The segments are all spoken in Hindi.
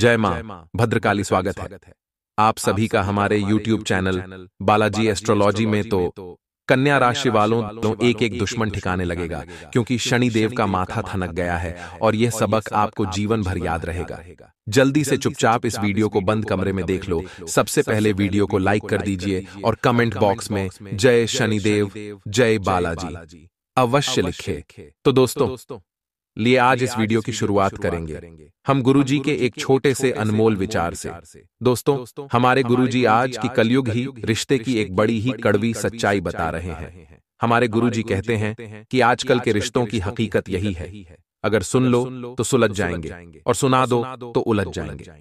जय माँ भद्रकाली स्वागत है आप सभी का हमारे YouTube चैनल बालाजी एस्ट्रोलॉजी में तो, तो कन्या राशि वालों तो एक एक दुश्मन ठिकाने लगेगा क्योंकि शनि देव का माथा थनक गया है और यह सबक आपको जीवन भर याद रहेगा जल्दी से चुपचाप इस वीडियो को बंद कमरे में देख लो सबसे पहले वीडियो को लाइक कर दीजिए और कमेंट बॉक्स में जय शनिदेव जय बालाजी अवश्य लिखे तो दोस्तों लिए आज इस वीडियो की शुरुआत करेंगे हम गुरुजी के एक छोटे से अनमोल विचार से दोस्तों हमारे गुरुजी आज की कलयुग ही रिश्ते की एक बड़ी ही कड़वी सच्चाई बता रहे हैं हमारे गुरुजी कहते हैं कि आजकल के रिश्तों की हकीकत यही है अगर सुन लो तो सुलझ तो जाएंगे और सुना दो तो उलझ तो जाएंगे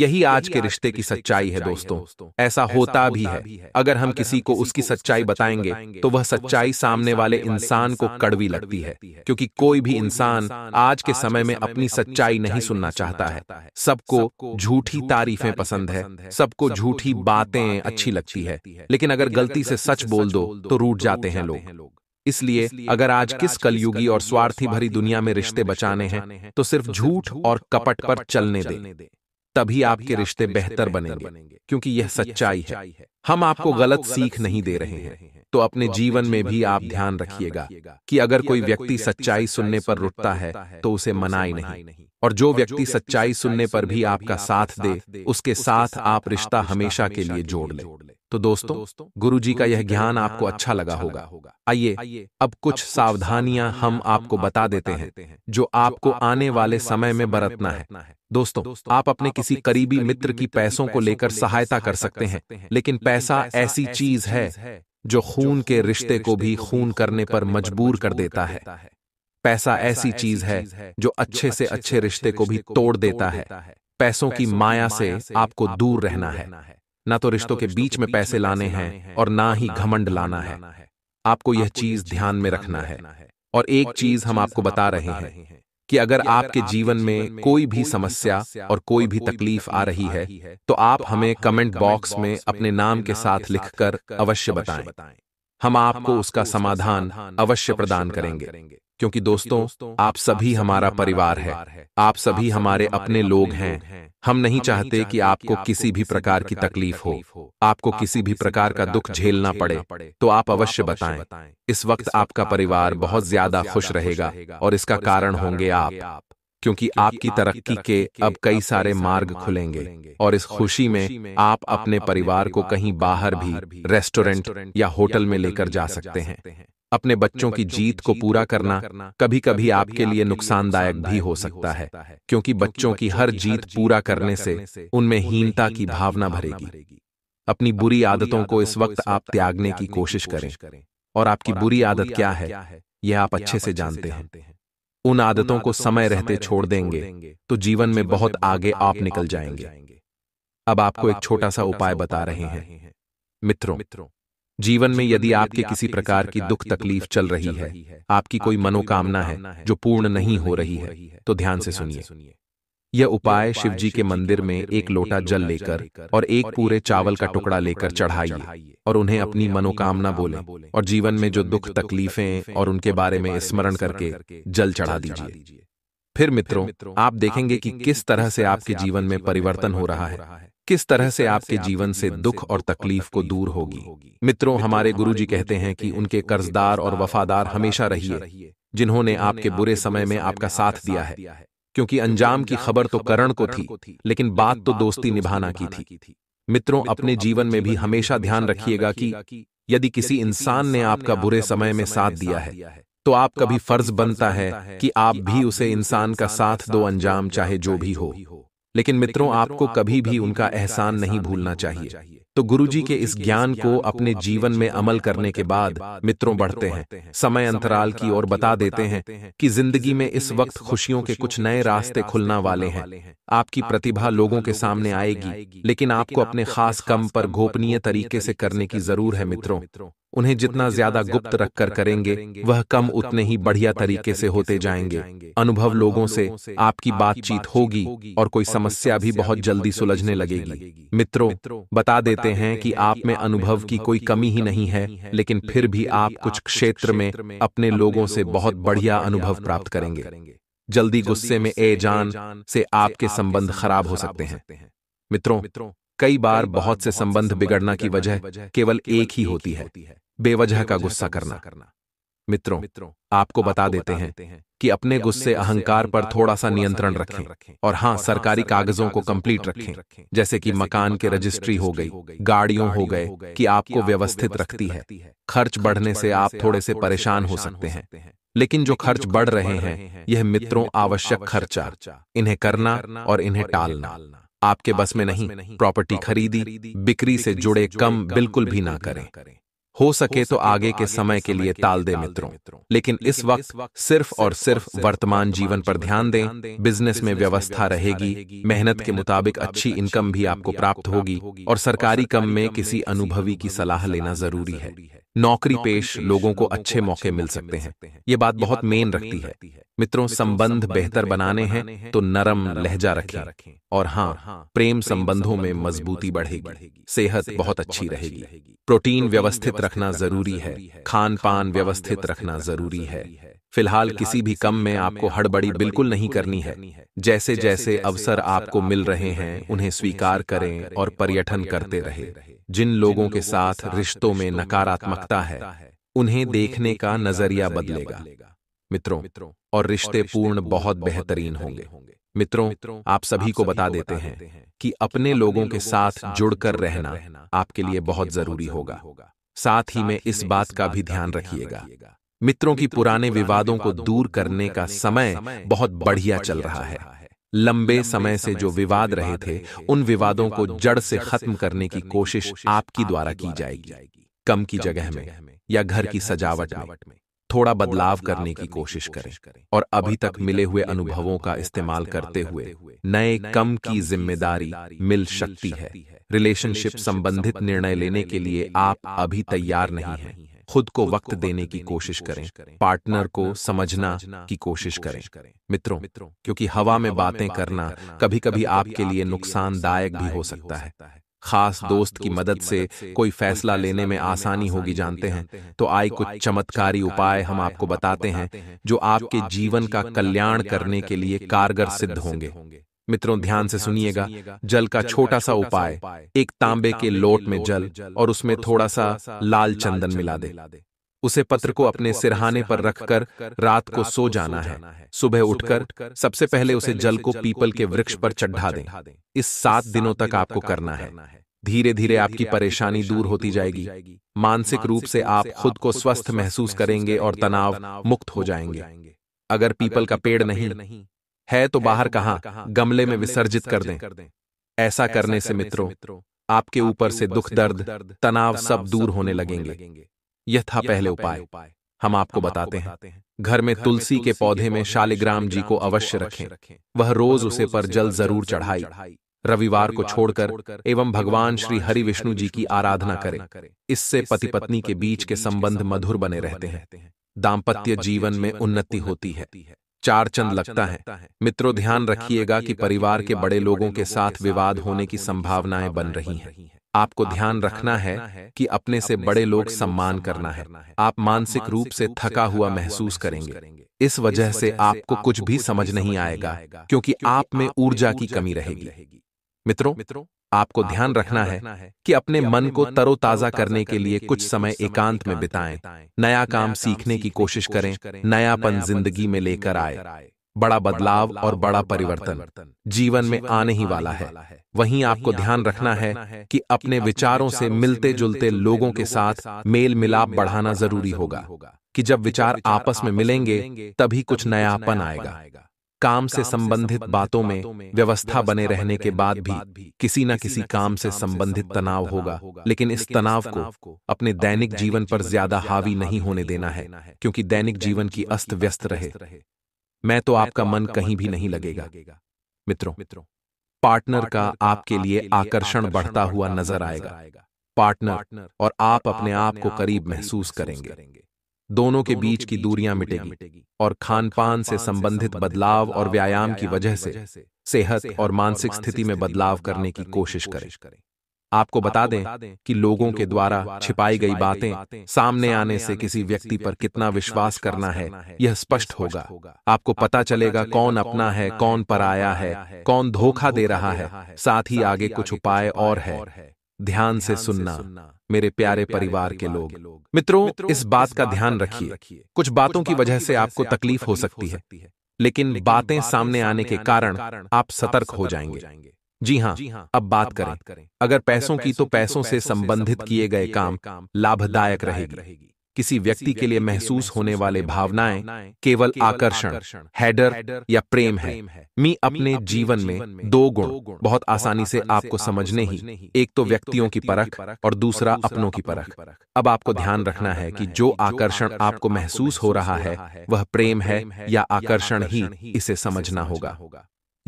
यही आज के रिश्ते की सच्चाई है दोस्तों ऐसा होता भी है अगर हम किसी को उसकी सच्चाई बताएंगे तो वह तो सच्चाई सामने वाले इंसान को कड़वी लगती है क्योंकि कोई भी इंसान आज के समय में अपनी सच्चाई नहीं सुनना चाहता है सबको झूठी तारीफें पसंद है सबको झूठी बातें अच्छी लगती है लेकिन अगर गलती से सच बोल दो तो रूट तो जाते हैं लोग इसलिए अगर आज किस कलयुगी और स्वार्थी भरी दुनिया में रिश्ते बचाने हैं तो सिर्फ झूठ और कपट पर चलने दें तभी आपके रिश्ते बेहतर बनेंगे क्योंकि यह सच्चाई है हम आपको गलत सीख नहीं दे रहे हैं तो अपने तो जीवन में भी आप ध्यान रखिएगा कि अगर कोई व्यक्ति सच्चाई सुनने पर रुकता है तो उसे तो मनाए नहीं और जो व्यक्ति सच्चाई सुनने पर भी आपका साथ दे उसके साथ आप रिश्ता हमेशा के लिए जोड़ लें तो दोस्तों गुरु जी का यह ज्ञान आपको अच्छा, अच्छा लगा होगा आइए अब कुछ सावधानियां हम आपको बता देते हैं जो आपको आने वाले समय में बरतना है दोस्तों आप अपने किसी करीबी मित्र की पैसों को लेकर सहायता कर सकते हैं लेकिन पैसा ऐसी चीज है जो खून के रिश्ते को भी खून करने पर मजबूर कर देता है पैसा ऐसी चीज है जो अच्छे से अच्छे रिश्ते को भी तोड़ देता है पैसों की माया से आपको दूर रहना है ना तो रिश्तों तो के बीच में पैसे लाने हैं और ना ही घमंड लाना है आपको यह चीज ध्यान में रखना है और एक चीज हम आपको बता रहे हैं कि अगर आपके जीवन में कोई भी समस्या और कोई भी तकलीफ आ रही है तो आप तो हमें कमेंट बॉक्स में अपने नाम के साथ लिखकर अवश्य बताएं हम आपको उसका समाधान अवश्य प्रदान करेंगे क्योंकि दोस्तों आप सभी हमारा परिवार है आप सभी हमारे अपने लोग हैं हम नहीं चाहते कि आपको किसी भी प्रकार की तकलीफ हो आपको किसी भी प्रकार का दुख झेलना पड़े तो आप अवश्य बताएं इस वक्त आपका परिवार बहुत ज्यादा खुश रहेगा और इसका कारण होंगे आप क्योंकि आपकी तरक्की के अब कई सारे मार्ग खुलेंगे और इस खुशी में आप अपने परिवार को कहीं बाहर भी रेस्टोरेंट या होटल में लेकर जा सकते हैं अपने बच्चों की जीत को पूरा करना कभी कभी आपके लिए नुकसानदायक भी हो सकता है क्योंकि बच्चों की हर जीत पूरा करने से उनमें हीनता की भावना भरेगी अपनी बुरी आदतों को इस वक्त आप त्यागने की कोशिश करें और आपकी बुरी आदत क्या है यह आप अच्छे से जानते हैं उन आदतों को समय रहते छोड़ देंगे तो जीवन में बहुत आगे आप निकल जाएंगे अब आपको एक छोटा सा उपाय बता रहे हैं मित्रों जीवन में यदि आपके किसी प्रकार की दुख तकलीफ चल रही है आपकी कोई मनोकामना है जो पूर्ण नहीं हो रही है तो ध्यान से सुनिए यह उपाय शिवजी के मंदिर में एक लोटा जल लेकर और एक पूरे चावल का टुकड़ा लेकर चढ़ाइए और उन्हें अपनी मनोकामना बोले और जीवन में जो दुख तकलीफें और उनके बारे में स्मरण करके जल चढ़ा दीजिए फिर मित्रों आप देखेंगे कि किस तरह से आपके जीवन में परिवर्तन हो रहा है किस तरह से आपके जीवन से दुख और तकलीफ को दूर होगी मित्रों हमारे गुरु जी कहते हैं कि उनके कर्जदार और वफादार हमेशा रहिए जिन्होंने आपके बुरे समय में आपका साथ दिया है क्योंकि अंजाम की खबर तो करण तो को थी लेकिन तो बात तो दोस्ती निभाना की थी मित्रों अपने जीवन में भी हमेशा ध्यान रखिएगा कि यदि किसी इंसान ने आपका बुरे समय में साथ दिया है तो आपका तो भी फर्ज बनता है कि आप भी उसे इंसान का साथ दो अंजाम चाहे जो भी हो लेकिन मित्रों आपको कभी भी उनका एहसान नहीं भूलना चाहिए तो गुरुजी तो के इस ज्ञान को अपने जीवन में अमल करने के बाद मित्रों बढ़ते हैं समय अंतराल की ओर बता देते हैं कि जिंदगी में इस वक्त खुशियों के कुछ नए रास्ते खुलना वाले हैं आपकी प्रतिभा लोगों के सामने आएगी लेकिन आपको अपने खास कम पर गोपनीय तरीके से करने की जरूर है मित्रों उन्हें जितना ज्यादा गुप्त रखकर करेंगे वह कम उतने ही बढ़िया तरीके से होते जाएंगे अनुभव लोगों से आपकी बातचीत होगी और कोई समस्या भी बहुत जल्दी सुलझने लगेगी मित्रों बता देते हैं कि आप में अनुभव की कोई कमी ही नहीं है लेकिन फिर भी आप कुछ क्षेत्र में अपने लोगों से बहुत बढ़िया अनुभव प्राप्त करेंगे जल्दी गुस्से में ए जान से आपके संबंध खराब हो सकते हैं मित्रों कई बार बहुत से संबंध बिगड़ना की वजह केवल एक ही होती है बेवजह का गुस्सा करना मित्रों आपको बता देते हैं कि अपने गुस्से अहंकार पर थोड़ा सा नियंत्रण रखें और हाँ, हाँ सरकारी कागजों को कंप्लीट रखें जैसे कि मकान के रजिस्ट्री हो गई गाड़ियों हो गए कि आपको व्यवस्थित रखती है खर्च बढ़ने से आप थोड़े से परेशान हो सकते हैं लेकिन जो खर्च बढ़ रहे हैं यह मित्रों आवश्यक खर्चा इन्हें करना और इन्हें टालना आपके बस में नहीं प्रॉपर्टी खरीदी बिक्री से जुड़े कम बिल्कुल भी ना करें हो सके तो आगे के समय के लिए ताल दे मित्रों लेकिन इस वक्त सिर्फ और सिर्फ वर्तमान जीवन पर ध्यान दें बिजनेस में व्यवस्था रहेगी मेहनत के मुताबिक अच्छी इनकम भी आपको प्राप्त होगी और सरकारी कम में किसी अनुभवी की सलाह लेना जरूरी है नौकरी पेश लोगों को अच्छे मौके मिल सकते हैं ये बात बहुत मेन रखती है मित्रों संबंध बेहतर बनाने हैं तो, तो नरम लहजा रखें और हाँ, हाँ प्रेम संबंधों में मजबूती बढ़ेगी सेहत बहुत अच्छी रहेगी प्रोटीन व्यवस्थित रखना जरूरी है खान पान व्यवस्थित रखना जरूरी है फिलहाल किसी भी कम में आपको हड़बड़ी बिल्कुल नहीं करनी है जैसे जैसे अवसर आपको मिल रहे हैं उन्हें स्वीकार करें और पर्यटन करते रहे जिन लोगों के साथ रिश्तों में नकारात्मकता है उन्हें देखने का नजरिया बदलेगा मित्रों और रिश्ते पूर्ण बहुत बेहतरीन होंगे मित्रों आप सभी को बता देते हैं कि अपने लोगों के साथ जुड़कर रहना आपके लिए बहुत जरूरी होगा साथ ही में इस बात का भी ध्यान रखिएगा मित्रों की पुराने विवादों को दूर करने का समय बहुत बढ़िया चल रहा है लंबे समय से जो विवाद रहे थे उन विवादों को जड़ से खत्म करने की कोशिश आपकी द्वारा की जाएगी कम की जगह में या घर की सजावट में थोड़ा बदलाव करने की कोशिश करें और अभी तक मिले हुए अनुभवों का इस्तेमाल करते हुए नए कम की जिम्मेदारी मिल सकती है रिलेशनशिप संबंधित निर्णय लेने के लिए आप अभी तैयार नहीं हैं खुद को वक्त देने की कोशिश करें पार्टनर को समझना की कोशिश करें मित्रों क्योंकि हवा में बातें करना कभी कभी आपके लिए नुकसानदायक भी हो सकता है खास दोस्त की मदद से कोई फैसला लेने में आसानी होगी जानते हैं तो आए तो कुछ चमत्कारी उपाय हम आपको बताते हैं जो आपके जीवन का कल्याण करने के लिए कारगर सिद्ध होंगे मित्रों ध्यान से सुनिएगा जल का छोटा सा उपाय एक तांबे के लोट में जल और उसमें थोड़ा सा लाल चंदन मिला दे उसे पत्र को अपने सिरहाने पर रखकर रात को सो जाना है सुबह उठकर सबसे पहले उसे जल को पीपल के वृक्ष पर चढ़ा दें इस सात दिनों तक आपको करना है धीरे धीरे आपकी परेशानी दूर होती जाएगी मानसिक रूप से आप खुद को स्वस्थ महसूस करेंगे और तनाव मुक्त हो जाएंगे अगर पीपल का पेड़ नहीं तो है तो बाहर कहाँ गमले में विसर्जित कर दें ऐसा करने से मित्रों आपके ऊपर से दुख दर्द तनाव सब दूर होने लगेंगे यह था पहले उपाय हम आपको बताते हैं घर में तुलसी के पौधे में शालिग्राम जी को अवश्य रखें वह रोज उसे पर जल जरूर चढ़ाई रविवार को छोड़कर एवं भगवान श्री हरि विष्णु जी की आराधना करें इससे पति पत्नी के बीच के संबंध मधुर बने रहते हैं दाम्पत्य जीवन में उन्नति होती है चार चंद लगता है मित्रों ध्यान रखिएगा कि परिवार के बड़े लोगों के साथ विवाद होने की संभावनाएं बन रही हैं आपको ध्यान रखना है कि अपने से बड़े लोग सम्मान करना है आप मानसिक रूप से थका हुआ महसूस करेंगे इस वजह से आपको कुछ भी समझ नहीं आएगा क्योंकि आप में ऊर्जा की कमी रहेगी मित्रों आपको ध्यान रखना है कि अपने मन को तरोताजा करने के लिए कुछ समय एकांत में बिताएं, नया काम सीखने की कोशिश करें नयापन जिंदगी में लेकर आए बड़ा बदलाव और बड़ा परिवर्तन जीवन में आने ही वाला है वहीं आपको ध्यान रखना है कि अपने विचारों से मिलते जुलते लोगों के साथ मेल मिलाप बढ़ाना जरूरी होगा कि जब विचार आपस में मिलेंगे तभी कुछ नयापन आएगा काम से संबंधित बातों में व्यवस्था बने रहने के बाद भी किसी न किसी काम से संबंधित तनाव होगा लेकिन इस तनाव को अपने दैनिक जीवन पर ज्यादा हावी नहीं होने देना है क्योंकि दैनिक जीवन की अस्त व्यस्त रहे मैं तो आपका तो मन कहीं भी नहीं लगेगा मित्रों मित्रों पार्टनर का आपके लिए आकर्षण बढ़ता हुआ नजर आएगा पार्टनर और आप अपने आप को करीब महसूस करेंगे दोनों के बीच की दूरियां मिटेगी और खान पान से संबंधित बदलाव और व्यायाम की वजह से सेहत और मानसिक स्थिति में बदलाव करने की कोशिश करें आपको बता दें कि लोगों के द्वारा छिपाई गई बातें सामने आने से किसी व्यक्ति पर कितना विश्वास करना है यह स्पष्ट होगा आपको पता चलेगा कौन अपना है कौन पराया है कौन धोखा दे रहा है साथ ही आगे कुछ उपाय और है ध्यान से सुनना मेरे प्यारे परिवार के लोग मित्रों इस बात का ध्यान रखिए कुछ बातों की वजह से आपको तकलीफ हो सकती है लेकिन बातें सामने आने के कारण आप सतर्क हो जाएंगे हाँ, जी हाँ अब बात करें अगर पैसों की तो पैसों तो से संबंधित किए गए काम लाभदायक रहेगी किसी व्यक्ति के लिए महसूस होने वाले भावनाएं केवल आकर्षण हैडर या प्रेम है मी अपने जीवन में दो गुण बहुत आसानी से आपको समझने ही एक तो, तो व्यक्तियों की परख और दूसरा अपनों की परख अब आपको ध्यान रखना है कि जो आकर्षण आपको महसूस हो रहा है वह प्रेम है या आकर्षण ही इसे समझना होगा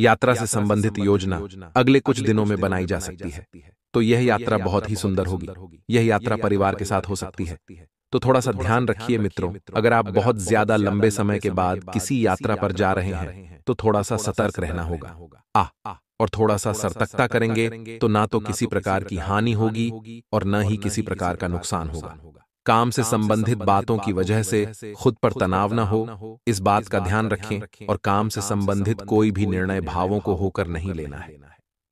यात्रा से संबंधित योजना अगले कुछ दिनों में बनाई जा सकती है तो, तो यह यात्रा बहुत ही सुंदर होगी यह यात्रा परिवार के साथ हो सकती है तो थोड़ा सा तो ध्यान रखिए मित्रों अगर आप बहुत ज्यादा लंबे समय के बाद किसी यात्रा पर जा रहे हैं तो थोड़ा तो सा सतर्क रहना होगा आ और थोड़ा सा सतर्कता करेंगे तो ना तो, तो किसी प्रकार की हानि होगी और न ही किसी प्रकार का नुकसान होगा काम से संबंधित बातों की वजह से खुद पर तनाव न हो इस बात का ध्यान रखें और काम से संबंधित कोई भी निर्णय भावों को होकर नहीं लेना है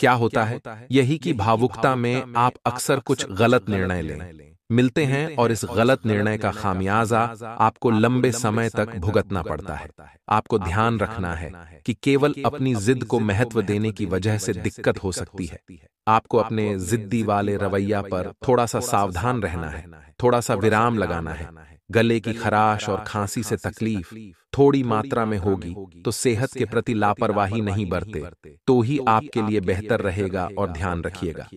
क्या होता है यही कि भावुकता में आप अक्सर कुछ गलत निर्णय लें मिलते हैं और इस गलत निर्णय का खामियाजा आपको लंबे समय तक भुगतना पड़ता है आपको ध्यान रखना है कि केवल अपनी जिद को महत्व देने की वजह से दिक्कत हो सकती है आपको अपने जिद्दी वाले रवैया पर थोड़ा सा सावधान रहना है थोड़ा सा विराम लगाना है गले की खराश और खांसी से तकलीफ थोड़ी मात्रा में होगी तो, तो सेहत के प्रति लापरवाही नहीं बरते तो, तो ही आपके लिए बेहतर रहेगा और ध्यान रखिएगा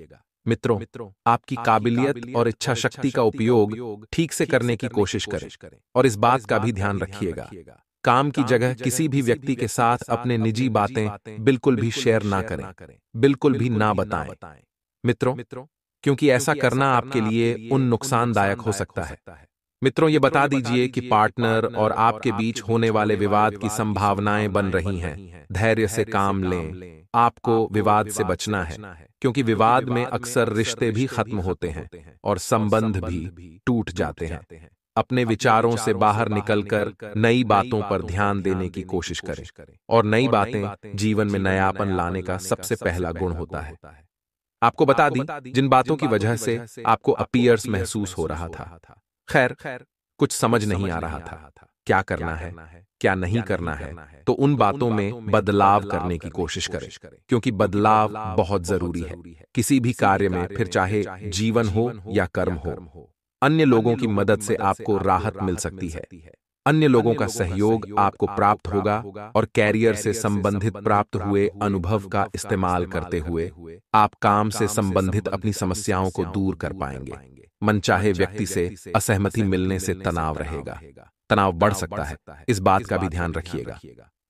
मित्रों आपकी काबिलियत और इच्छा शक्ति का उपयोग ठीक से करने की कोशिश करें और इस बात का भी ध्यान रखिएगा काम की जगह किसी भी व्यक्ति के साथ अपने निजी बातें बिल्कुल भी शेयर ना करें बिल्कुल भी ना बताएं मित्रों क्योंकि ऐसा करना आपके लिए उन नुकसानदायक हो सकता है मित्रों ये बता दीजिए कि पार्टनर और आपके बीच होने वाले विवाद की संभावनाएं बन रही हैं धैर्य से काम लें आपको विवाद से बचना है क्योंकि विवाद में अक्सर रिश्ते भी खत्म होते हैं और संबंध भी टूट जाते हैं अपने विचारों से बाहर निकलकर नई बातों पर ध्यान देने की कोशिश करें और नई बातें जीवन में नयापन लाने का सबसे पहला गुण होता है आपको बता दी जिन बातों की वजह से आपको अपीयर्स महसूस हो रहा था खैर खैर कुछ समझ नहीं आ रहा था क्या करना है क्या नहीं करना है तो उन तो बातों में बदलाव करने की कोशिश करें क्योंकि बदलाव बहुत जरूरी है किसी भी कार्य में फिर चाहे जीवन हो या कर्म हो अन्य लोगों की मदद से आपको राहत मिल सकती है अन्य लोगों का सहयोग आपको प्राप्त होगा और कैरियर से संबंधित प्राप्त हुए अनुभव का इस्तेमाल करते हुए आप काम से संबंधित अपनी समस्याओं को दूर कर पाएंगे मनचाहे व्यक्ति से असहमति मिलने से तनाव रहेगा तनाव बढ़ सकता है इस बात का भी ध्यान रखिएगा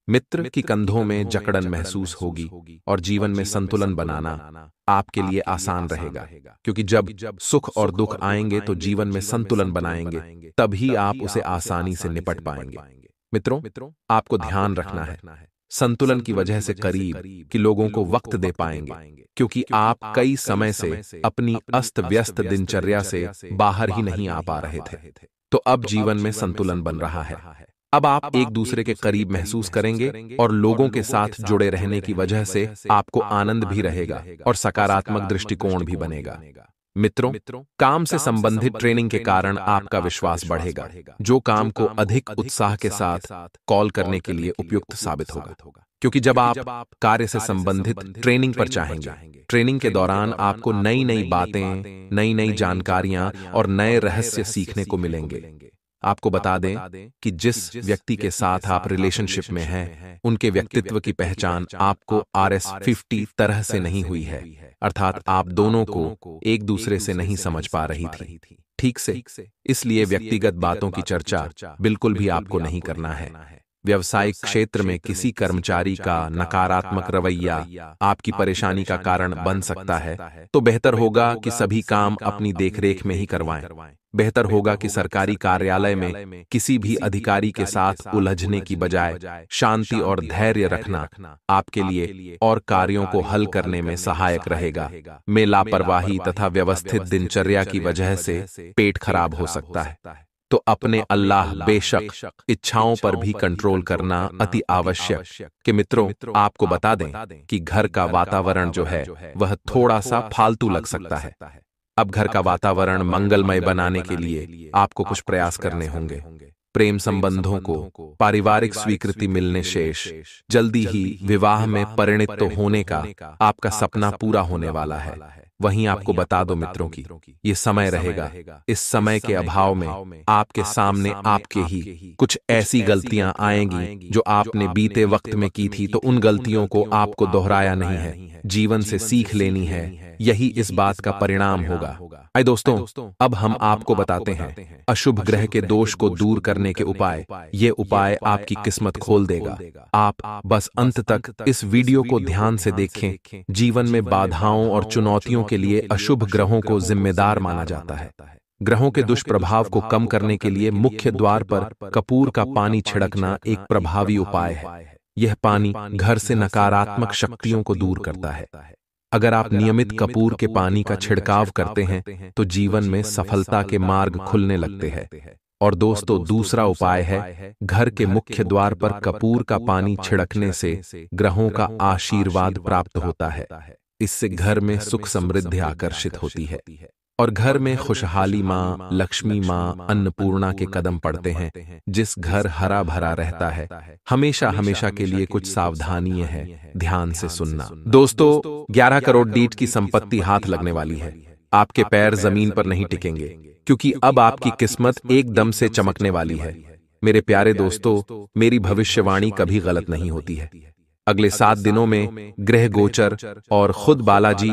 मित्र की कंधों में जकड़न महसूस होगी और जीवन में संतुलन बनाना आपके लिए आसान रहेगा क्योंकि जब सुख और दुख तो आएंगे तो जीवन में संतुलन बनाएंगे तभी आप उसे आसानी से निपट पाएंगे मित्रों मित्रों आपको ध्यान रखना है संतुलन की वजह से करीब कि लोगों को वक्त दे पाएंगे क्योंकि आप कई समय से अपनी अस्त व्यस्त दिनचर्या से बाहर ही नहीं आ पा रहे थे तो अब तो जीवन में संतुलन बन रहा है अब आप एक दूसरे के करीब महसूस करेंगे और लोगों के साथ जुड़े रहने की वजह से आपको आनंद भी रहेगा और सकारात्मक दृष्टिकोण भी बनेगा मित्रों काम से संबंधित ट्रेनिंग के कारण आपका विश्वास बढ़ेगा जो काम को अधिक उत्साह के साथ कॉल करने के लिए उपयुक्त साबित होगा क्योंकि जब आप कार्य से संबंधित ट्रेनिंग पर चाहेंगे ट्रेनिंग के दौरान आपको नई नई बातें नई नई जानकारियां और नए रहस्य सीखने को मिलेंगे आपको बता दें कि जिस व्यक्ति के साथ आप रिलेशनशिप में हैं उनके व्यक्तित्व की पहचान आपको आर एस फिफ्टी तरह से नहीं हुई है अर्थात आप दोनों को एक दूसरे से नहीं समझ पा रही थी ठीक से इसलिए व्यक्तिगत बातों की चर्चा बिल्कुल भी आपको नहीं करना है व्यवसायिक क्षेत्र में किसी कर्मचारी का नकारात्मक रवैया आपकी परेशानी का कारण बन सकता है तो बेहतर होगा कि सभी काम अपनी देखरेख में ही करवाएं। बेहतर होगा कि सरकारी कार्यालय में किसी भी अधिकारी के साथ उलझने की बजाय शांति और धैर्य रखना आपके लिए और कार्यों को हल करने में सहायक रहेगा में लापरवाही तथा व्यवस्थित दिनचर्या की वजह से पेट खराब हो सकता है तो, तो अपने अल्लाह बेशक इच्छाओं पर भी कंट्रोल करना अति आवश्यक कि मित्रों आपको बता दें कि घर का वातावरण जो है वह थोड़ा सा फालतू लग सकता है अब घर का वातावरण मंगलमय बनाने के लिए आपको कुछ प्रयास करने होंगे प्रेम संबंधों को पारिवारिक स्वीकृति मिलने शेष जल्दी ही विवाह में तो परिणित तो होने का आपका सपना पूरा होने वाला है वहीं आपको बता दो मित्रों की ये समय रहेगा इस समय के अभाव में आपके सामने आपके ही कुछ ऐसी गलतियां आएंगी जो आपने बीते वक्त में की थी तो, तो उन गलतियों को आपको दोहराया नहीं है जीवन से सीख लेनी है यही इस बात का परिणाम होगा आए दोस्तों अब हम आपको बताते हैं अशुभ ग्रह के दोष को दूर करने के उपाय ये उपाय आपकी किस्मत खोल देगा आप बस अंत तक इस वीडियो को ध्यान से देखें जीवन में बाधाओं और चुनौतियों के लिए अशुभ ग्रहों को जिम्मेदार माना जाता है ग्रहों के दुष्प्रभाव को कम करने के लिए मुख्य द्वार पर कपूर का पानी छिड़कना एक प्रभावी उपाय है यह पानी घर से नकारात्मक शक्तियों को दूर करता है अगर आप नियमित कपूर के पानी का छिड़काव करते हैं तो जीवन में सफलता के मार्ग खुलने लगते हैं और दोस्तों दूसरा उपाय है घर के मुख्य द्वार पर कपूर का पानी छिड़कने से ग्रहों का आशीर्वाद प्राप्त होता है इससे घर में सुख समृद्धि आकर्षित होती है और घर में खुशहाली माँ लक्ष्मी माँ अन्नपूर्णा के कदम पड़ते हैं जिस घर हरा भरा रहता है हमेशा हमेशा के लिए कुछ सावधानी है ध्यान से सुनना दोस्तों 11 करोड़ डीट की संपत्ति हाथ लगने वाली है आपके पैर जमीन पर नहीं टिकेंगे क्योंकि अब आपकी किस्मत एकदम से चमकने वाली है मेरे प्यारे दोस्तों मेरी भविष्यवाणी कभी गलत नहीं होती है अगले सात दिनों में ग्रह गोचर और खुद बालाजी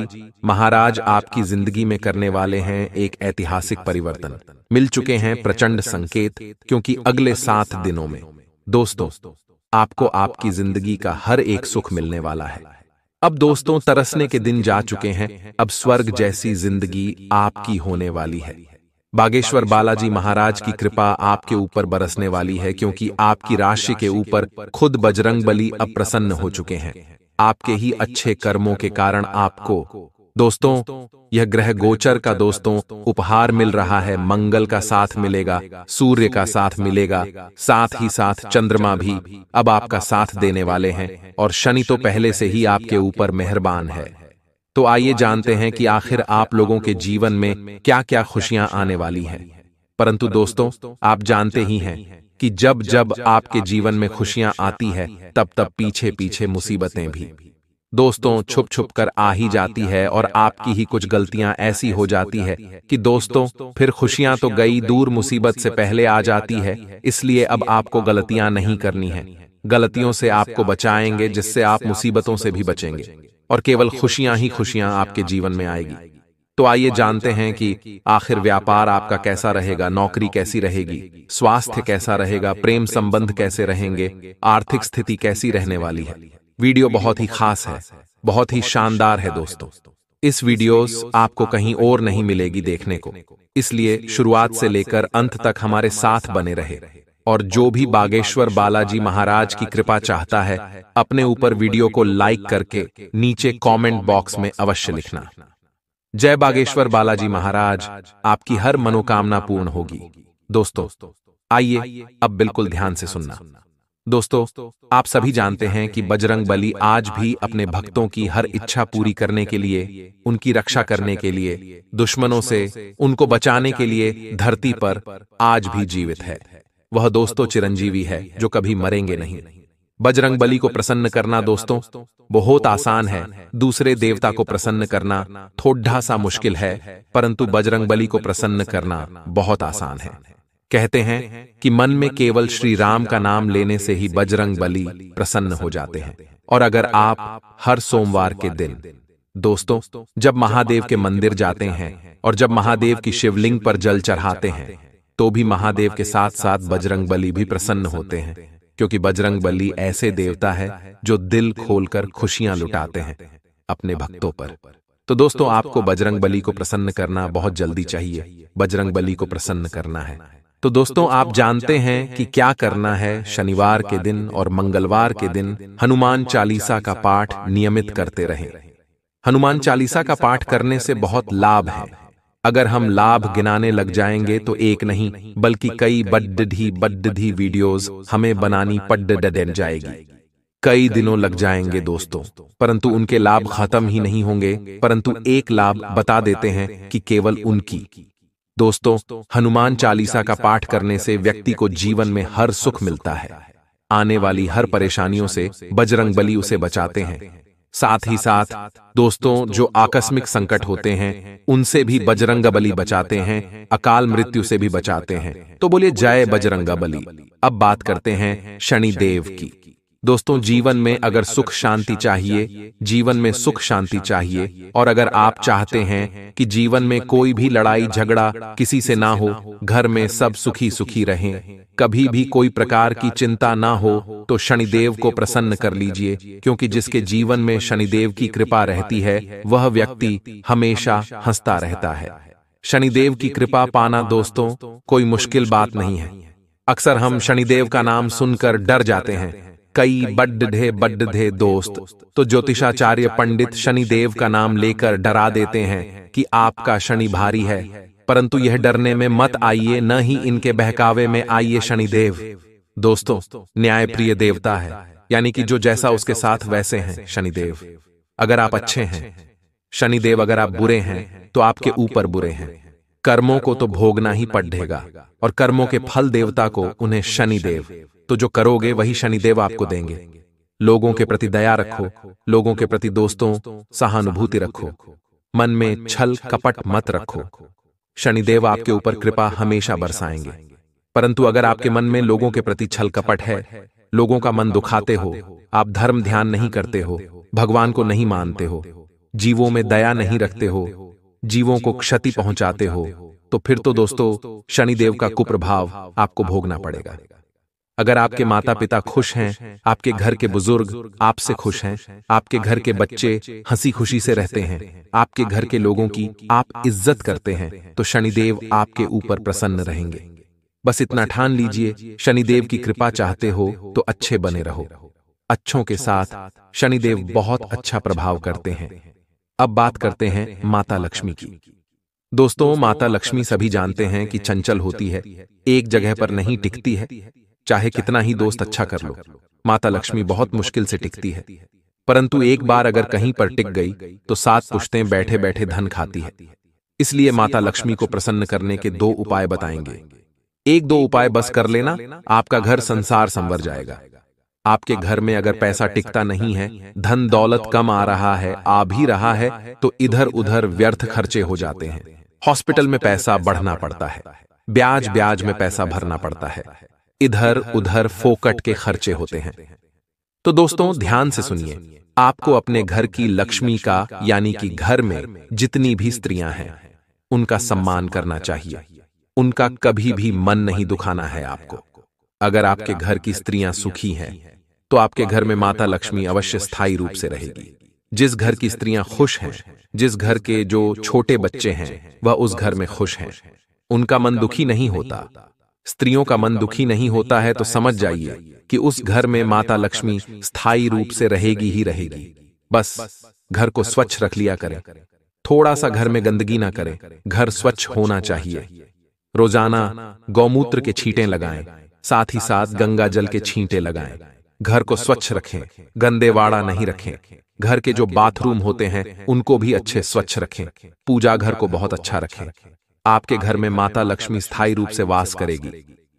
महाराज आपकी जिंदगी में करने वाले हैं एक ऐतिहासिक परिवर्तन मिल चुके हैं प्रचंड संकेत क्योंकि अगले सात दिनों में दोस्तों आपको आपकी जिंदगी का हर एक सुख मिलने वाला है अब दोस्तों तरसने के दिन जा चुके हैं अब स्वर्ग जैसी जिंदगी आपकी होने वाली है बागेश्वर बालाजी महाराज की कृपा आपके ऊपर बरसने वाली है क्योंकि आपकी राशि के ऊपर खुद बजरंग बली अप्रसन्न हो चुके हैं आपके ही अच्छे कर्मों के कारण आपको दोस्तों यह ग्रह गोचर का दोस्तों उपहार मिल रहा है मंगल का साथ मिलेगा सूर्य का साथ मिलेगा साथ ही साथ चंद्रमा भी अब आपका साथ देने वाले हैं और शनि तो, तो पहले से ही आपके ऊपर मेहरबान है तो, तो आइए जानते हैं कि आखिर आप लोगों के जीवन में क्या क्या खुशियां आने वाली हैं परंतु दोस्तों आप जानते ही हैं कि जब जब आपके जीवन में खुशियां आती है तब तब पीछे पीछे मुसीबतें भी दोस्तों छुप छुप कर आ ही जाती है और आपकी ही कुछ गलतियां ऐसी हो जाती है कि दोस्तों फिर खुशियां तो, तो गई दूर मुसीबत से पहले आ जाती है इसलिए अब आपको गलतियां नहीं करनी है गलतियों से आपको बचाएंगे जिससे आप मुसीबतों से भी बचेंगे और केवल खुशियां ही खुशियां आपके जीवन में आएगी तो आइए तो जानते हैं कि आखिर व्यापार आपका कैसा रहेगा नौकरी कैसी रहेगी स्वास्थ्य कैसा रहेगा प्रेम संबंध कैसे रहेंगे आर्थिक स्थिति कैसी रहने वाली है वीडियो बहुत ही खास है बहुत ही शानदार है दोस्तों इस वीडियोस आपको कहीं और नहीं मिलेगी देखने को इसलिए शुरुआत से लेकर अंत तक हमारे साथ बने रहे और जो भी बागेश्वर बालाजी महाराज की कृपा चाहता है अपने ऊपर वीडियो को लाइक करके नीचे कमेंट बॉक्स में अवश्य लिखना जय बागेश्वर बालाजी महाराज आपकी हर मनोकामना पूर्ण होगी दोस्तों आइए अब बिल्कुल ध्यान से सुनना दोस्तों आप सभी जानते हैं कि बजरंग बली आज भी अपने भक्तों की हर इच्छा पूरी करने के लिए उनकी रक्षा करने के लिए दुश्मनों से उनको बचाने के लिए धरती पर आज भी जीवित है वह दोस्तों चिरंजीवी है जो कभी मरेंगे नहीं बजरंग बली को प्रसन्न करना दोस्तों बहुत आसान है दूसरे देवता को प्रसन्न करना थोड़ा सा मुश्किल है परंतु बजरंग बली को प्रसन्न करना बहुत आसान है कहते हैं कि मन में केवल श्री राम का नाम लेने से ही बजरंग बली प्रसन्न हो जाते हैं और अगर आप हर सोमवार के दिन दोस्तों जब महादेव के मंदिर जाते हैं और जब महादेव की शिवलिंग पर जल चढ़ाते हैं तो भी महादेव के साथ साथ बजरंग बली भी प्रसन्न होते हैं क्योंकि बजरंग बली ऐसे देवता है जो दिल खोलकर खुशियां लुटाते हैं अपने भक्तों पर तो दोस्तों आपको बजरंग बली को प्रसन्न करना बहुत जल्दी चाहिए बजरंग बली को प्रसन्न करना है तो दोस्तों आप जानते हैं कि क्या करना है शनिवार के दिन और मंगलवार के दिन हनुमान चालीसा का पाठ नियमित करते रहें हनुमान चालीसा का पाठ करने से बहुत लाभ है अगर हम लाभ गिनाने लग जाएंगे तो, तो एक नहीं बल्कि कई बड्डी बड्डी वीडियोस हमें बनानी पड्ड जाएगी कई दिनों लग जाएंगे दोस्तों परंतु उनके लाभ खत्म ही नहीं होंगे परंतु एक लाभ बता देते हैं कि केवल उनकी दोस्तों हनुमान चालीसा का पाठ करने से व्यक्ति को जीवन में हर सुख मिलता है आने वाली हर परेशानियों से बजरंग उसे बचाते हैं साथ ही साथ दोस्तों जो आकस्मिक संकट होते हैं उनसे भी बजरंग बली बचाते हैं अकाल मृत्यु से भी बचाते हैं तो बोलिए जय बजरंग बली अब बात करते हैं शनि देव की दोस्तों जीवन में अगर सुख शांति चाहिए जीवन में सुख शांति चाहिए और अगर आप चाहते हैं कि जीवन में कोई भी लड़ाई झगड़ा किसी से ना हो घर में सब सुखी सुखी रहें कभी भी कोई प्रकार की चिंता ना हो तो, तो शनिदेव को प्रसन्न कर लीजिए क्योंकि जिसके जीवन में शनिदेव की कृपा रहती है वह व्यक्ति हमेशा हंसता रहता है शनिदेव की कृपा पाना दोस्तों कोई मुश्किल बात नहीं है अक्सर हम शनिदेव का नाम सुनकर डर जाते हैं कई बड्ढे बड्ढे दोस्त तो ज्योतिषाचार्य पंडित शनिदेव का नाम लेकर डरा देते हैं कि आपका शनि भारी है परंतु यह डरने में मत आइए न ही इनके बहकावे में आइए शनिदेव दोस्तों न्याय प्रिय देवता है यानी कि जो जैसा उसके साथ वैसे हैं शनिदेव अगर आप अच्छे हैं शनिदेव अगर आप बुरे हैं तो, तो आपके ऊपर बुरे हैं कर्मों को तो, तो भोगना ही पड़ेगा और कर्मों के फल देवता को उन्हें शनिदेव तो जो करोगे वही शनिदेव आपको देंगे लोगों के प्रति दया रखो लोगों के प्रति दोस्तों सहानुभूति रखो मन में छल कपट मत रखो शनिदेव आपके ऊपर कृपा हमेशा बरसाएंगे परंतु अगर आपके मन में लोगों के प्रति छल कपट है लोगों का मन दुखाते हो आप धर्म ध्यान नहीं करते हो भगवान को नहीं मानते हो जीवों में दया नहीं रखते हो जीवों को क्षति पहुंचाते हो तो फिर तो दोस्तों शनिदेव का कुप्रभाव आपको भोगना पड़ेगा अगर आपके माता पिता खुश हैं आपके घर के बुजुर्ग आपसे खुश हैं आपके घर के बच्चे हंसी खुशी से रहते हैं आपके घर के लोगों की आप इज्जत करते हैं तो शनिदेव आपके ऊपर प्रसन्न रहेंगे बस इतना ठान लीजिए शनिदेव की कृपा चाहते हो तो अच्छे बने रहो अच्छों के साथ शनिदेव बहुत अच्छा, अच्छा प्रभाव करते हैं अब बात करते हैं माता लक्ष्मी की दोस्तों माता लक्ष्मी सभी जानते हैं कि चंचल होती है एक जगह पर नहीं टिकती है चाहे कितना ही दोस्त अच्छा कर अच्छा लो माता लक्ष्मी बहुत मुश्किल से टिकती है परंतु एक बार अगर कहीं पर टिक गई तो, तो सात पुश्तें बैठे बैठे धन खाती है इसलिए माता लक्ष्मी को प्रसन्न करने के दो उपाय बताएंगे एक दो उपाय बस कर लेना आपका घर संसार संवर जाएगा आपके घर में अगर पैसा टिकता नहीं है धन दौलत कम आ रहा है आ भी रहा है तो, तो इधर उधर व्यर्थ खर्चे हो जाते हैं हॉस्पिटल में पैसा बढ़ना पड़ता है ब्याज ब्याज में पैसा भरना पड़ता है इधर उधर फोकट के खर्चे होते हैं तो, तो दोस्तों ध्यान से सुनिए आपको अपने घर की लक्ष्मी का यानी कि घर में जितनी भी स्त्रियां हैं उनका सम्मान करना चाहिए उनका कभी भी मन नहीं दुखाना है आपको अगर आपके घर की स्त्रियां सुखी हैं तो आपके तो घर में माता लक्ष्मी अवश्य स्थायी रूप से रहेगी जिस घर की स्त्रियां खुश हैं जिस घर के जो छोटे बच्चे हैं वह उस घर में खुश हैं उनका मन दुखी नहीं होता स्त्रियों का मन दुखी नहीं होता है तो, तो समझ जाइए कि उस घर में माता लक्ष्मी स्थायी रूप से रहेगी ही रहेगी बस घर को स्वच्छ रख लिया करें थोड़ा सा घर में गंदगी ना करें घर स्वच्छ होना चाहिए रोजाना गौमूत्र के छींटे लगाएं साथ ही साथ गंगा जल के छींटे लगाएं घर को स्वच्छ रखें गंदे वाड़ा नहीं रखें घर के जो बाथरूम होते हैं उनको भी अच्छे स्वच्छ रखें पूजा घर को अच्छा बहुत अच्छा रखें आपके घर में माता लक्ष्मी स्थायी रूप से वास करेगी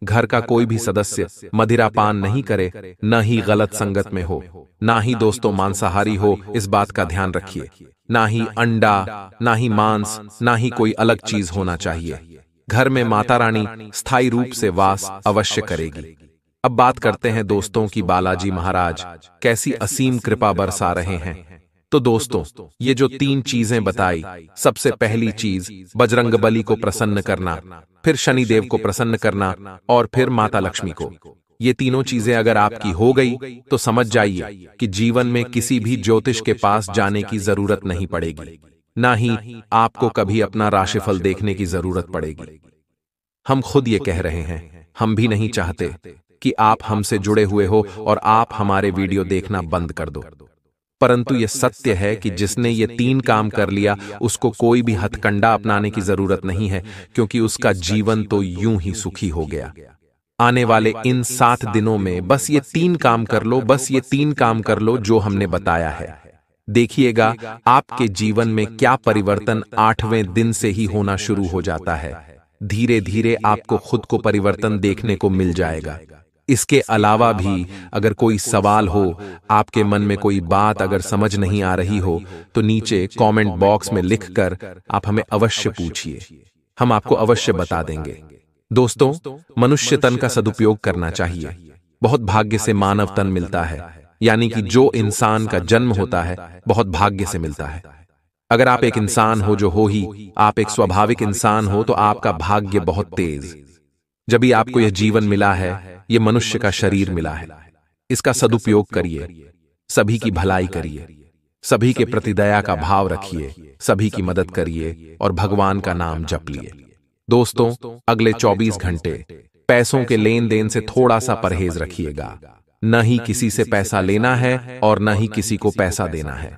घर का कोई भी सदस्य मदिरा पान नहीं करे न ही गलत संगत में हो ना ही दोस्तों मांसाहारी हो इस बात का ध्यान रखिए ना ही अंडा ना ही मांस ना ही कोई अलग चीज होना चाहिए घर में माता रानी स्थायी रूप से वास अवश्य करेगी अब बात करते हैं दोस्तों की बालाजी महाराज कैसी असीम कृपा बरसा रहे हैं तो दोस्तों ये जो तीन चीजें बताई सबसे पहली चीज बजरंग को प्रसन्न करना फिर शनिदेव को प्रसन्न करना और फिर माता लक्ष्मी को ये तीनों चीजें अगर आपकी हो गई तो समझ जाइए कि जीवन में किसी भी ज्योतिष के पास जाने की जरूरत नहीं पड़ेगी ना ही आपको कभी अपना राशिफल देखने की जरूरत पड़ेगी हम खुद ये कह रहे हैं हम भी नहीं चाहते कि आप हमसे जुड़े हुए हो और आप हमारे वीडियो देखना बंद कर दो परंतु यह सत्य है कि जिसने ये तीन काम कर लिया उसको कोई भी हथकंडा अपनाने की जरूरत नहीं है क्योंकि उसका जीवन तो, तो यूं ही सुखी हो गया आने वाले इन सात दिनों में बस ये तीन काम कर लो बस ये तीन काम कर लो जो हमने बताया है देखिएगा आपके जीवन में क्या परिवर्तन आठवें दिन से ही होना शुरू हो जाता है धीरे धीरे आपको खुद को परिवर्तन देखने को मिल जाएगा इसके अलावा भी अगर कोई सवाल हो आपके मन में कोई बात अगर समझ नहीं आ रही हो तो, तो नीचे कमेंट बॉक्स में लिखकर आप हमें अवश्य पूछिए हम आपको अवश्य बता देंगे दोस्तों मनुष्य तन का सदुपयोग करना चाहिए बहुत भाग्य से मानव तन मिलता है यानी कि जो इंसान का जन्म होता है बहुत भाग्य से मिलता है अगर आप एक इंसान हो जो हो ही आप एक स्वाभाविक इंसान हो तो, तो आपका भाग्य बहुत तेज जब भी आपको यह जीवन मिला है यह मनुष्य का शरीर मिला है इसका सदुपयोग करिए सभी की भलाई करिए सभी के प्रति दया का भाव रखिए सभी की मदद करिए और भगवान का नाम जप लिए दोस्तों अगले 24 घंटे पैसों के लेन देन से थोड़ा सा परहेज रखिएगा न ही किसी से पैसा लेना है और न ही किसी को पैसा देना है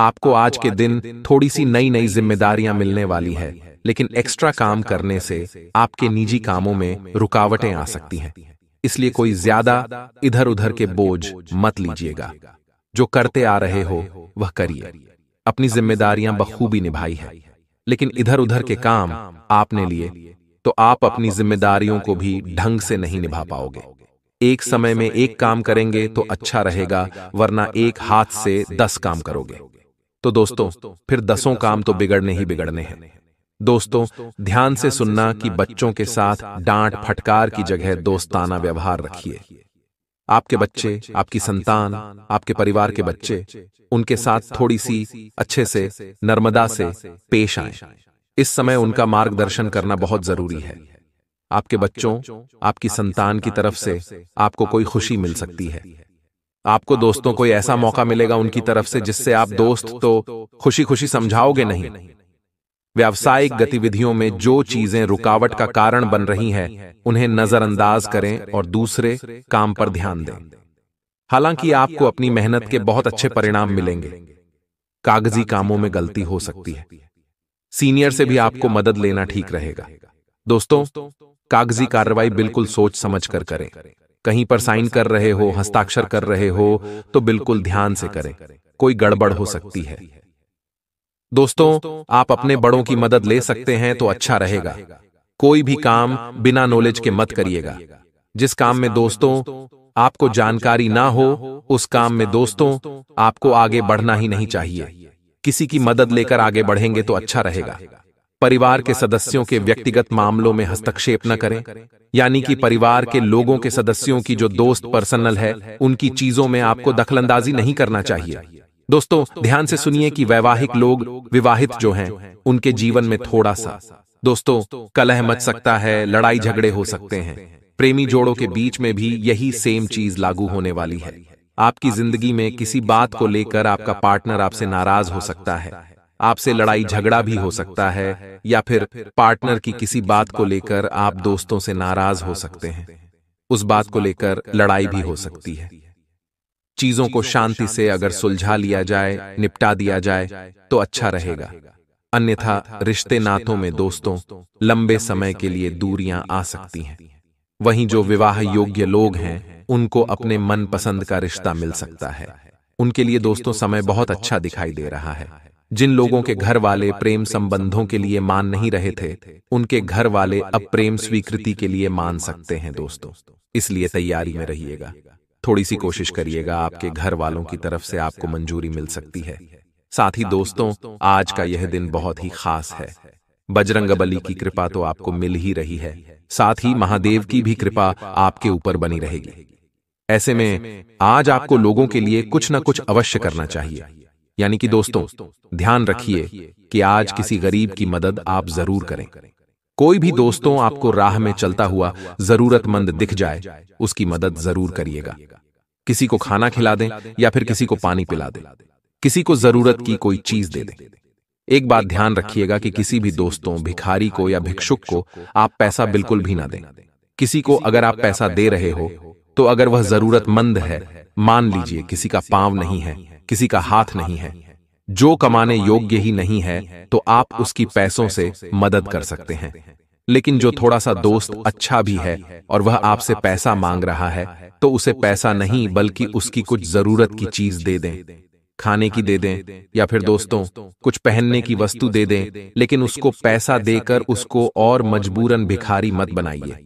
आपको आज के दिन थोड़ी सी नई नई जिम्मेदारियां मिलने वाली है लेकिन एक्स्ट्रा काम करने से आपके निजी कामों में रुकावटें आ सकती हैं इसलिए कोई ज्यादा इधर उधर के बोझ मत लीजिएगा जो करते आ रहे हो वह करिए अपनी जिम्मेदारियां बखूबी निभाई है लेकिन इधर उधर के काम आपने लिए तो, तो आप अपनी जिम्मेदारियों को भी ढंग से नहीं निभा पाओगे एक समय में एक काम करेंगे तो, तो अच्छा, अच्छा रहेगा वरना एक हाथ से दस काम करोगे तो, तो दोस्तों फिर दसों काम तो बिगड़ने ही बिगड़ने हैं दोस्तों ध्यान से सुनना कि बच्चों के साथ डांट फटकार की जगह दोस्ताना व्यवहार रखिए आपके बच्चे आपकी संतान आपके परिवार के बच्चे उनके साथ थोड़ी सी अच्छे से नर्मदा से पेश आए इस समय उनका मार्गदर्शन करना बहुत जरूरी है आपके बच्चों आपकी संतान की तरफ से आपको कोई खुशी मिल सकती है आपको दोस्तों कोई ऐसा मौका मिलेगा उनकी तरफ से जिससे आप दोस्त तो खुशी खुशी समझाओगे नहीं व्यावसायिक गतिविधियों में जो चीजें रुकावट का कारण बन रही हैं उन्हें नजरअंदाज करें और दूसरे काम पर ध्यान दें हालांकि आपको अपनी मेहनत के बहुत अच्छे परिणाम मिलेंगे कागजी कामों में गलती हो सकती है सीनियर से भी आपको मदद लेना ठीक रहेगा दोस्तों कागजी कार्रवाई बिल्कुल सोच समझ कर करें कहीं पर साइन कर रहे हो हस्ताक्षर कर रहे हो तो बिल्कुल तो ध्यान से करें कोई गड़बड़ हो सकती है दोस्तों आप अपने बड़ों की मदद ले सकते हैं तो अच्छा, तो अच्छा रहेगा कोई भी काम बिना नॉलेज के मत करिएगा जिस काम में दोस्तों आपको जानकारी ना हो उस काम में दोस्तों आपको आगे बढ़ना ही नहीं चाहिए किसी की मदद लेकर आगे बढ़ेंगे तो अच्छा, तो अच्छा रहेगा परिवार के सदस्यों के व्यक्तिगत मामलों में हस्तक्षेप न करें यानी कि परिवार के लोगों के सदस्यों की जो दोस्त पर्सनल है उनकी चीजों में आपको दखलंदाजी नहीं करना चाहिए दोस्तों ध्यान से सुनिए कि वैवाहिक लोग विवाहित जो हैं उनके जीवन में थोड़ा सा दोस्तों कलह मच सकता है लड़ाई झगड़े हो सकते हैं प्रेमी जोड़ों के बीच में भी यही सेम चीज लागू होने वाली है आपकी जिंदगी में किसी बात को लेकर आपका पार्टनर आपसे नाराज हो सकता है आपसे लड़ाई झगड़ा भी हो सकता है या फिर पार्टनर की किसी बात को लेकर आप दोस्तों से नाराज हो सकते हैं उस बात को लेकर लड़ाई भी हो सकती है चीजों को शांति से अगर सुलझा लिया जाए निपटा दिया जाए तो, तो अच्छा, अच्छा रहेगा अन्यथा रिश्ते नातों में दोस्तों लंबे समय के लिए दूरियां आ सकती हैं वहीं जो विवाह योग्य लोग हैं उनको अपने मन पसंद का रिश्ता मिल सकता है उनके लिए दोस्तों समय बहुत अच्छा, अच्छा दिखाई दे रहा है जिन लोगों के घर वाले प्रेम संबंधों के लिए मान नहीं रहे थे उनके घर वाले अब प्रेम स्वीकृति के लिए मान सकते हैं दोस्तों इसलिए तैयारी में रहिएगा थोड़ी सी कोशिश करिएगा आपके घर वालों की तरफ से आपको मंजूरी मिल सकती है साथ ही दोस्तों आज का यह दिन बहुत ही खास है बजरंग बली की कृपा तो आपको मिल ही रही है साथ ही महादेव की भी कृपा आपके ऊपर बनी रहेगी ऐसे में आज आपको लोगों के लिए कुछ ना कुछ अवश्य करना चाहिए यानी कि दोस्तों ध्यान रखिए कि आज किसी गरीब की मदद आप जरूर करें कोई भी दोस्तों आपको राह में चलता हुआ जरूरतमंद दिख जाए उसकी मदद जरूर करिएगा किसी को खाना खिला दें या फिर किसी को पानी पिला दें किसी को जरूरत की कोई चीज दे दें एक बात ध्यान रखिएगा कि किसी भी दोस्तों भिखारी को या भिक्षुक को आप पैसा बिल्कुल भी ना दें किसी को अगर आप पैसा दे रहे हो तो अगर वह जरूरतमंद है मान लीजिए किसी का पांव नहीं है किसी का हाथ नहीं है जो कमाने योग्य ही नहीं है तो आप उसकी पैसों से मदद कर सकते हैं लेकिन जो थोड़ा सा दोस्त अच्छा, अच्छा भी है और वह आपसे पैसा मांग रहा है तो उसे तो पैसा नहीं बल्कि उसकी कुछ जरूरत की चीज दे दें खाने की दे दें या फिर दोस्तों कुछ पहनने की वस्तु दे दें लेकिन उसको पैसा देकर उसको और मजबूरन भिखारी मत बनाइए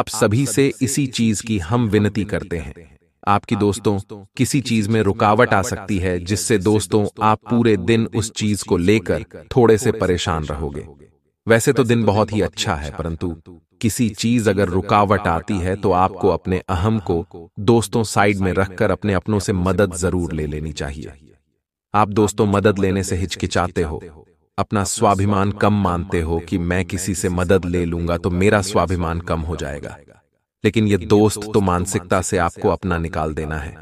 आप सभी से इसी चीज की हम विनती करते हैं आपकी दोस्तों किसी चीज में रुकावट आ सकती है जिससे दोस्तों आप पूरे दिन उस चीज को लेकर थोड़े से परेशान रहोगे वैसे तो दिन तो बहुत ही अच्छा है अच्छा परंतु किसी चीज अगर रुकावट आती है तो, तो आपको अपने अहम को दोस्तों साइड में रखकर अपने अपनों से मदद जरूर ले लेनी चाहिए आप दोस्तों मदद लेने से हिचकिचाते हो अपना स्वाभिमान कम मानते हो कि मैं किसी से मदद ले लूंगा तो, तो मेरा स्वाभिमान कम हो जाएगा लेकिन ये दोस्त तो, तो मानसिकता से आपको अपना निकाल देना है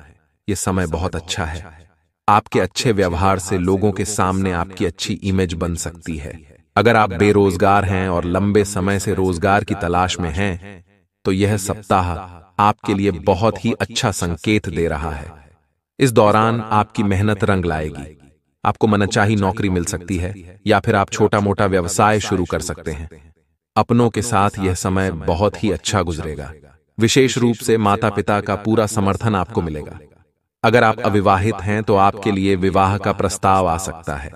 ये समय बहुत अच्छा, अच्छा है आपके अच्छे व्यवहार से लोगों के सामने आपकी अच्छी इमेज बन सकती है अगर आप बेरोजगार हैं और लंबे समय से रोजगार की तलाश में हैं तो, तो यह सप्ताह आपके लिए बहुत ही अच्छा, अच्छा संकेत दे रहा है इस दौरान आपकी मेहनत रंग लाएगी आपको मनचाही नौकरी मिल सकती है या फिर आप छोटा मोटा व्यवसाय शुरू कर सकते हैं अपनों के साथ यह समय बहुत ही अच्छा गुजरेगा विशेष रूप से माता पिता का पूरा समर्थन आपको मिलेगा अगर आप अविवाहित हैं तो आपके लिए विवाह का प्रस्ताव आ सकता है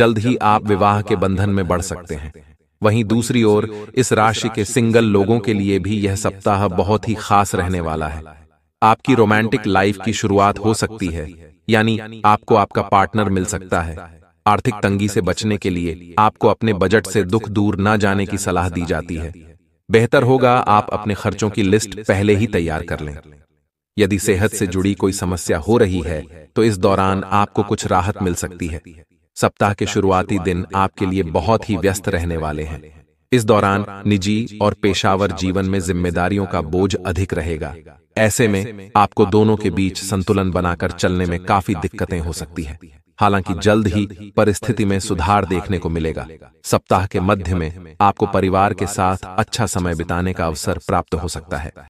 जल्द ही आप विवाह के बंधन में बढ़ सकते हैं वहीं दूसरी ओर इस राशि के सिंगल लोगों के लिए भी यह सप्ताह बहुत ही खास रहने वाला है आपकी रोमांटिक लाइफ की शुरुआत हो सकती है यानी आपको आपका पार्टनर मिल सकता है आर्थिक तंगी से बचने के लिए आपको अपने बजट से दुख दूर न जाने की सलाह दी जाती है बेहतर होगा आप अपने खर्चों की लिस्ट पहले ही तैयार कर लें यदि सेहत से जुड़ी कोई समस्या हो रही है तो इस दौरान आपको कुछ राहत मिल सकती है सप्ताह के शुरुआती दिन आपके लिए बहुत ही व्यस्त रहने वाले हैं इस दौरान निजी और पेशावर जीवन में जिम्मेदारियों का बोझ अधिक रहेगा ऐसे में आपको दोनों के बीच संतुलन बनाकर चलने में काफी दिक्कतें हो सकती हैं हालांकि जल्द ही परिस्थिति में सुधार देखने को मिलेगा सप्ताह के मध्य में आपको परिवार के साथ अच्छा, अच्छा समय बिताने का अवसर प्राप्त हो सकता है